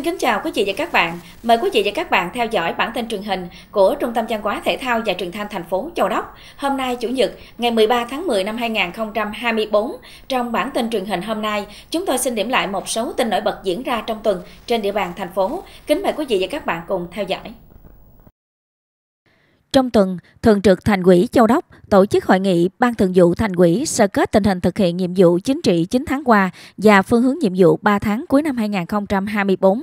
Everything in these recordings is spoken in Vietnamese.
Xin kính chào quý vị và các bạn. Mời quý vị và các bạn theo dõi bản tin truyền hình của Trung tâm Văn hóa Thể thao và Truyền thanh thành phố Châu Đốc. Hôm nay Chủ nhật, ngày 13 tháng 10 năm 2024. Trong bản tin truyền hình hôm nay, chúng tôi xin điểm lại một số tin nổi bật diễn ra trong tuần trên địa bàn thành phố. Kính mời quý vị và các bạn cùng theo dõi. Trong tuần, Thường trực Thành ủy Châu Đốc tổ chức hội nghị Ban Thường vụ Thành ủy sơ kết tình hình thực hiện nhiệm vụ chính trị 9 tháng qua và phương hướng nhiệm vụ 3 tháng cuối năm 2024.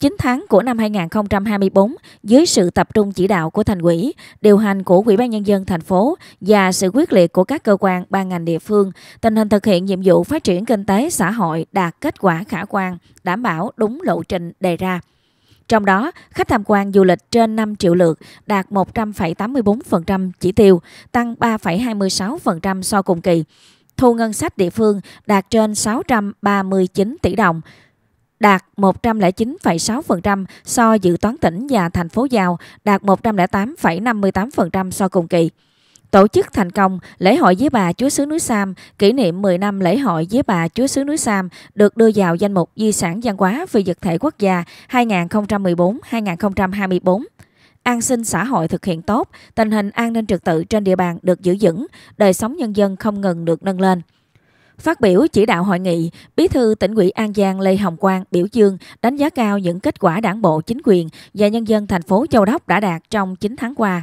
9 tháng của năm 2024 dưới sự tập trung chỉ đạo của thành ủy, điều hành của Ủy ban nhân dân thành phố và sự quyết liệt của các cơ quan ban ngành địa phương, tình hình thực hiện nhiệm vụ phát triển kinh tế xã hội đạt kết quả khả quan, đảm bảo đúng lộ trình đề ra. Trong đó, khách tham quan du lịch trên 5 triệu lượt đạt 100,84% chỉ tiêu, tăng 3,26% so cùng kỳ. Thu ngân sách địa phương đạt trên 639 tỷ đồng, đạt 109,6% so dự toán tỉnh và thành phố giao đạt 108,58% so cùng kỳ. Tổ chức thành công lễ hội với bà Chúa xứ núi Sam kỷ niệm 10 năm lễ hội với bà Chúa xứ núi Sam được đưa vào danh mục di sản văn hóa phi vật thể quốc gia 2014-2024 an sinh xã hội thực hiện tốt, tình hình an ninh trật tự trên địa bàn được giữ vững, đời sống nhân dân không ngừng được nâng lên. Phát biểu chỉ đạo hội nghị, Bí thư tỉnh ủy An Giang Lê Hồng Quang biểu dương đánh giá cao những kết quả đảng bộ chính quyền và nhân dân thành phố Châu Đốc đã đạt trong 9 tháng qua.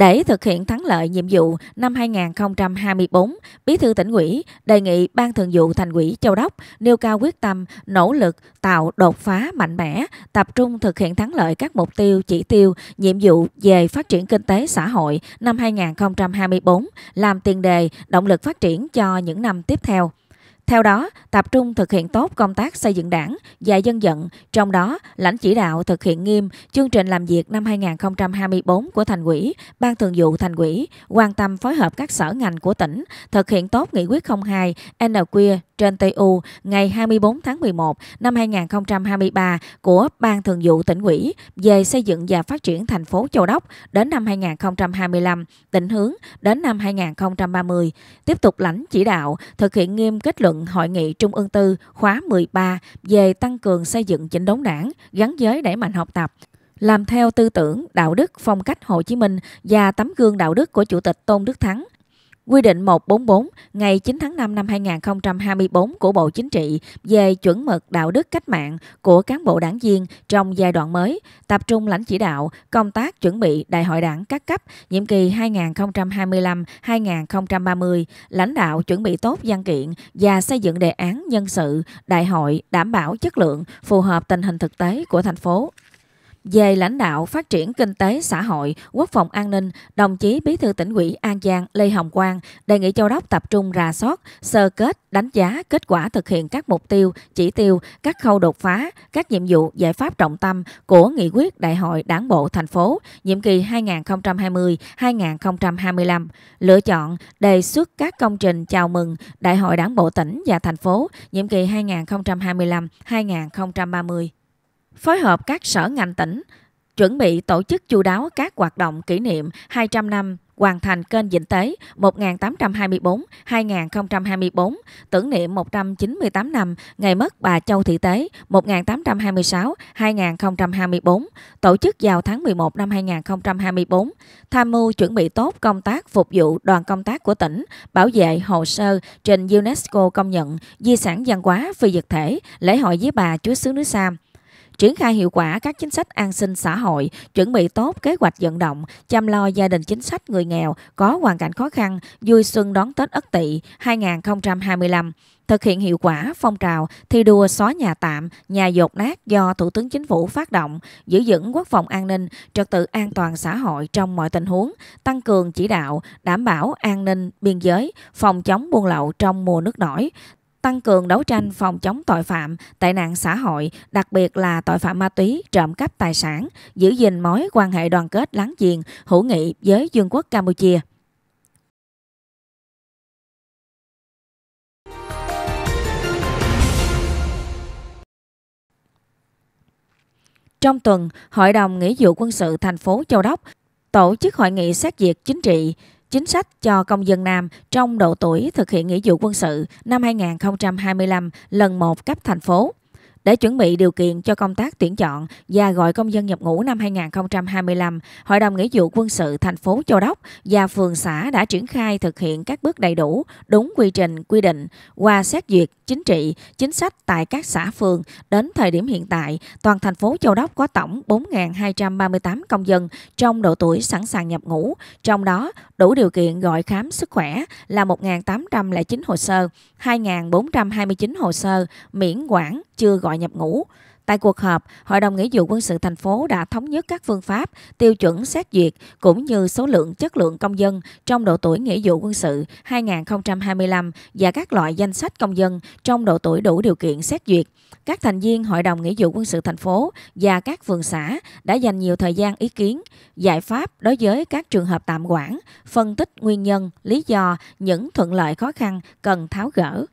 Để thực hiện thắng lợi nhiệm vụ năm 2024, Bí thư tỉnh ủy đề nghị Ban Thường vụ Thành ủy Châu Đốc nêu cao quyết tâm, nỗ lực tạo đột phá mạnh mẽ, tập trung thực hiện thắng lợi các mục tiêu, chỉ tiêu, nhiệm vụ về phát triển kinh tế xã hội năm 2024 làm tiền đề, động lực phát triển cho những năm tiếp theo. Theo đó, tập trung thực hiện tốt công tác xây dựng đảng và dân vận, trong đó lãnh chỉ đạo thực hiện nghiêm chương trình làm việc năm 2024 của thành ủy, ban thường vụ thành ủy, quan tâm phối hợp các sở ngành của tỉnh, thực hiện tốt nghị quyết 02 NQ trên TU ngày 24 tháng 11 năm 2023 của Ban Thường vụ tỉnh ủy về xây dựng và phát triển thành phố Châu Đốc đến năm 2025, định hướng đến năm 2030, tiếp tục lãnh chỉ đạo thực hiện nghiêm kết luận Hội nghị Trung ương tư khóa 13 về tăng cường xây dựng chỉnh đốn đảng gắn với đẩy mạnh học tập, làm theo tư tưởng, đạo đức, phong cách Hồ Chí Minh và tấm gương đạo đức của Chủ tịch Tôn Đức Thắng Quy định 144 ngày 9 tháng 5 năm 2024 của Bộ Chính trị về chuẩn mực đạo đức cách mạng của cán bộ đảng viên trong giai đoạn mới, tập trung lãnh chỉ đạo công tác chuẩn bị đại hội đảng các cấp nhiệm kỳ 2025-2030, lãnh đạo chuẩn bị tốt văn kiện và xây dựng đề án nhân sự đại hội đảm bảo chất lượng phù hợp tình hình thực tế của thành phố. Về lãnh đạo phát triển kinh tế xã hội, quốc phòng an ninh, đồng chí Bí thư tỉnh ủy An Giang Lê Hồng Quang đề nghị Châu Đốc tập trung rà soát, sơ kết, đánh giá kết quả thực hiện các mục tiêu, chỉ tiêu, các khâu đột phá, các nhiệm vụ, giải pháp trọng tâm của nghị quyết Đại hội Đảng bộ thành phố nhiệm kỳ 2020-2025, lựa chọn đề xuất các công trình chào mừng Đại hội Đảng bộ tỉnh và thành phố nhiệm kỳ 2025-2030 phối hợp các sở ngành tỉnh chuẩn bị tổ chức chu đáo các hoạt động kỷ niệm 200 năm hoàn thành kênh Vĩnh Tế 1824-2024, tưởng niệm 198 năm ngày mất bà Châu Thị Tế 1826-2024, tổ chức vào tháng 11 năm 2024, tham mưu chuẩn bị tốt công tác phục vụ đoàn công tác của tỉnh, bảo vệ hồ sơ trình UNESCO công nhận di sản văn hóa phi vật thể lễ hội với bà Chúa xứ nước Sam triển khai hiệu quả các chính sách an sinh xã hội, chuẩn bị tốt kế hoạch vận động, chăm lo gia đình chính sách người nghèo có hoàn cảnh khó khăn, vui xuân đón Tết Ất Tỵ 2025 thực hiện hiệu quả phong trào thi đua xóa nhà tạm, nhà dột nát do Thủ tướng Chính phủ phát động, giữ vững quốc phòng an ninh, trật tự an toàn xã hội trong mọi tình huống, tăng cường chỉ đạo, đảm bảo an ninh biên giới, phòng chống buôn lậu trong mùa nước nổi, tăng cường đấu tranh phòng chống tội phạm, tệ nạn xã hội, đặc biệt là tội phạm ma túy, trộm cắp tài sản, giữ gìn mối quan hệ đoàn kết láng giềng, hữu nghị với Dương quốc Campuchia. Trong tuần, Hội đồng Nghĩa vụ Quân sự thành phố Châu Đốc tổ chức hội nghị xét duyệt chính trị chính sách cho công dân nam trong độ tuổi thực hiện nghĩa vụ quân sự năm 2025 lần 1 cấp thành phố để chuẩn bị điều kiện cho công tác tuyển chọn và gọi công dân nhập ngũ năm 2025, Hội đồng Nghĩa vụ Quân sự thành phố Châu Đốc và phường xã đã triển khai thực hiện các bước đầy đủ, đúng quy trình, quy định qua xét duyệt chính trị, chính sách tại các xã phường. Đến thời điểm hiện tại, toàn thành phố Châu Đốc có tổng 4.238 công dân trong độ tuổi sẵn sàng nhập ngũ, trong đó đủ điều kiện gọi khám sức khỏe là 1.809 hồ sơ, 2.429 hồ sơ miễn quản chưa gọi gọi nhập ngũ. Tại cuộc họp, Hội đồng Nghĩa vụ quân sự thành phố đã thống nhất các phương pháp, tiêu chuẩn xét duyệt cũng như số lượng chất lượng công dân trong độ tuổi nghĩa vụ quân sự 2025 và các loại danh sách công dân trong độ tuổi đủ điều kiện xét duyệt. Các thành viên Hội đồng Nghĩa vụ quân sự thành phố và các phường xã đã dành nhiều thời gian ý kiến, giải pháp đối với các trường hợp tạm quản, phân tích nguyên nhân, lý do, những thuận lợi khó khăn cần tháo gỡ.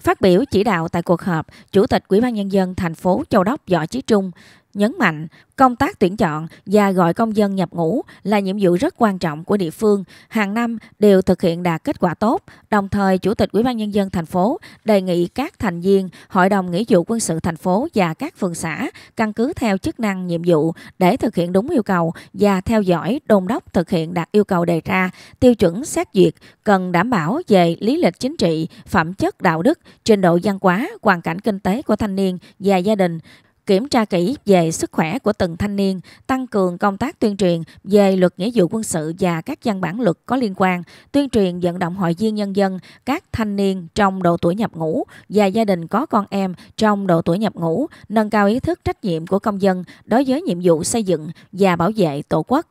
Phát biểu chỉ đạo tại cuộc họp, Chủ tịch Ủy ban nhân dân thành phố Châu Đốc Võ Chí Trung nhấn mạnh công tác tuyển chọn và gọi công dân nhập ngũ là nhiệm vụ rất quan trọng của địa phương, hàng năm đều thực hiện đạt kết quả tốt. Đồng thời, Chủ tịch Ủy ban nhân dân thành phố đề nghị các thành viên Hội đồng nghĩa vụ quân sự thành phố và các phường xã căn cứ theo chức năng nhiệm vụ để thực hiện đúng yêu cầu và theo dõi đôn đốc thực hiện đạt yêu cầu đề ra, tiêu chuẩn xét duyệt cần đảm bảo về lý lịch chính trị, phẩm chất đạo đức, trình độ văn hóa, hoàn cảnh kinh tế của thanh niên và gia đình kiểm tra kỹ về sức khỏe của từng thanh niên, tăng cường công tác tuyên truyền về luật nghĩa vụ quân sự và các văn bản luật có liên quan, tuyên truyền vận động hội viên nhân dân, các thanh niên trong độ tuổi nhập ngũ và gia đình có con em trong độ tuổi nhập ngũ, nâng cao ý thức trách nhiệm của công dân đối với nhiệm vụ xây dựng và bảo vệ Tổ quốc.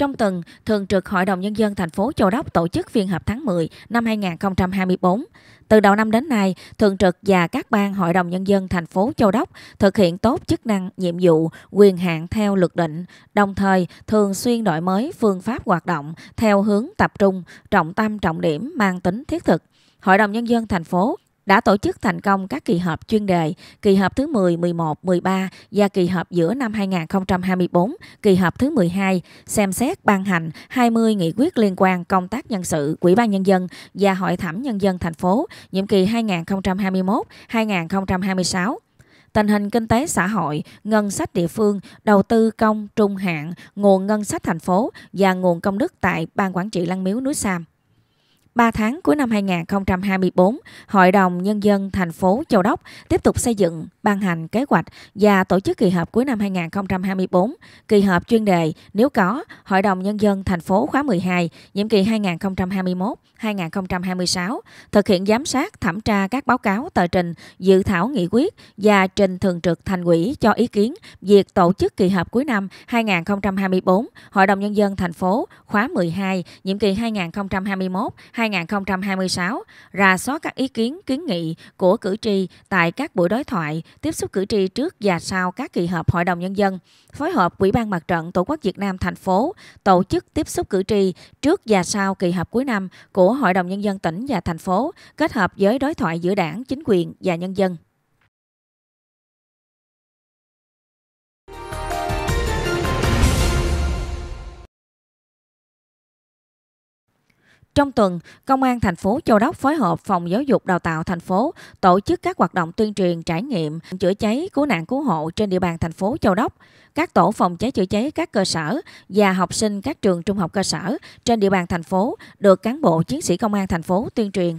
Trong tuần, Thường trực Hội đồng Nhân dân thành phố Châu Đốc tổ chức phiên họp tháng 10 năm 2024. Từ đầu năm đến nay, Thường trực và các ban Hội đồng Nhân dân thành phố Châu Đốc thực hiện tốt chức năng, nhiệm vụ, quyền hạn theo luật định, đồng thời thường xuyên đổi mới phương pháp hoạt động theo hướng tập trung, trọng tâm trọng điểm mang tính thiết thực. Hội đồng Nhân dân thành phố đã tổ chức thành công các kỳ họp chuyên đề, kỳ họp thứ 10, 11, 13 và kỳ họp giữa năm 2024, kỳ họp thứ 12, xem xét ban hành 20 nghị quyết liên quan công tác nhân sự, Ủy ban nhân dân và Hội thẩm nhân dân thành phố nhiệm kỳ 2021-2026 tình hình kinh tế xã hội, ngân sách địa phương, đầu tư công trung hạn, nguồn ngân sách thành phố và nguồn công đức tại Ban Quản trị Lăng Miếu Núi Sam. 3 tháng cuối năm 2024, Hội đồng Nhân dân thành phố Châu Đốc tiếp tục xây dựng, ban hành kế hoạch và tổ chức kỳ họp cuối năm 2024, kỳ họp chuyên đề nếu có Hội đồng Nhân dân thành phố khóa 12, nhiệm kỳ 2021-2026, thực hiện giám sát, thẩm tra các báo cáo tờ trình, dự thảo nghị quyết và trình thường trực thành ủy cho ý kiến việc tổ chức kỳ họp cuối năm 2024 Hội đồng Nhân dân thành phố khóa 12, nhiệm kỳ 2021 2026, ra soát các ý kiến, kiến nghị của cử tri tại các buổi đối thoại, tiếp xúc cử tri trước và sau các kỳ họp Hội đồng Nhân dân, phối hợp Ủy ban Mặt trận Tổ quốc Việt Nam thành phố tổ chức tiếp xúc cử tri trước và sau kỳ họp cuối năm của Hội đồng Nhân dân tỉnh và thành phố, kết hợp với đối thoại giữa đảng, chính quyền và nhân dân. Trong tuần, Công an thành phố Châu Đốc phối hợp Phòng Giáo dục Đào tạo thành phố tổ chức các hoạt động tuyên truyền trải nghiệm chữa cháy, cứu nạn cứu hộ trên địa bàn thành phố Châu Đốc. Các tổ phòng cháy chữa cháy các cơ sở và học sinh các trường trung học cơ sở trên địa bàn thành phố được cán bộ chiến sĩ công an thành phố tuyên truyền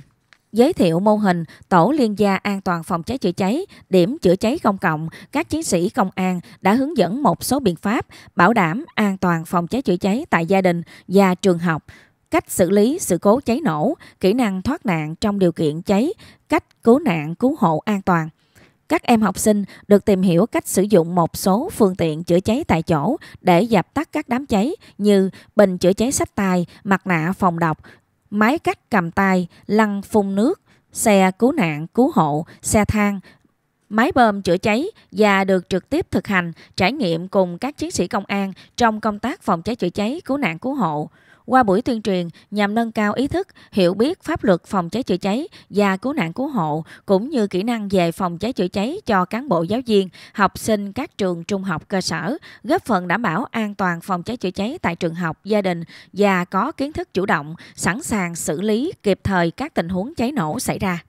giới thiệu mô hình tổ liên gia an toàn phòng cháy chữa cháy, điểm chữa cháy công cộng, các chiến sĩ công an đã hướng dẫn một số biện pháp bảo đảm an toàn phòng cháy chữa cháy tại gia đình và trường học, cách xử lý sự cố cháy nổ, kỹ năng thoát nạn trong điều kiện cháy, cách cứu nạn cứu hộ an toàn. Các em học sinh được tìm hiểu cách sử dụng một số phương tiện chữa cháy tại chỗ để dập tắt các đám cháy như bình chữa cháy sách tay, mặt nạ phòng độc, máy cắt cầm tay, lăn phun nước, xe cứu nạn, cứu hộ, xe thang, máy bơm chữa cháy và được trực tiếp thực hành trải nghiệm cùng các chiến sĩ công an trong công tác phòng cháy chữa cháy, cứu nạn cứu hộ. Qua buổi tuyên truyền nhằm nâng cao ý thức, hiểu biết pháp luật phòng cháy chữa cháy và cứu nạn cứu hộ cũng như kỹ năng về phòng cháy chữa cháy cho cán bộ giáo viên, học sinh các trường trung học cơ sở, góp phần đảm bảo an toàn phòng cháy chữa cháy tại trường học, gia đình và có kiến thức chủ động, sẵn sàng xử lý kịp thời các tình huống cháy nổ xảy ra.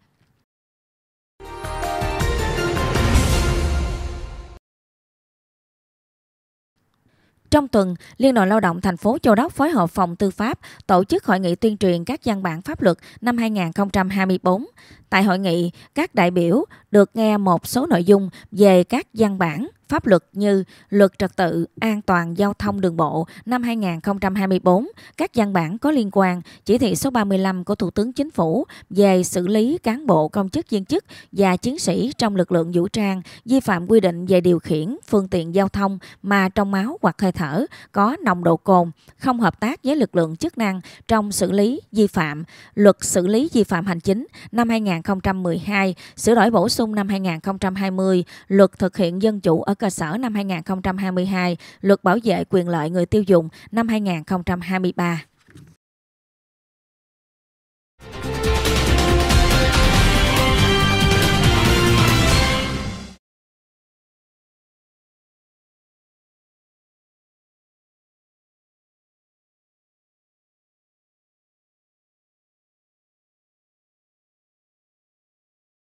Trong tuần, Liên đoàn Lao động thành phố Châu Đốc phối hợp phòng tư pháp tổ chức hội nghị tuyên truyền các văn bản pháp luật năm 2024. Tại hội nghị, các đại biểu được nghe một số nội dung về các văn bản pháp luật như Luật trật tự an toàn giao thông đường bộ năm 2024, các văn bản có liên quan, chỉ thị số 35 của Thủ tướng Chính phủ về xử lý cán bộ công chức viên chức và chiến sĩ trong lực lượng vũ trang vi phạm quy định về điều khiển phương tiện giao thông mà trong máu hoặc hơi thở có nồng độ cồn, không hợp tác với lực lượng chức năng trong xử lý vi phạm, Luật xử lý vi phạm hành chính năm 2012, sửa đổi bổ sung năm 2020, Luật thực hiện dân chủ ở cơ sở năm 2022, Luật bảo vệ quyền lợi người tiêu dùng năm 2023.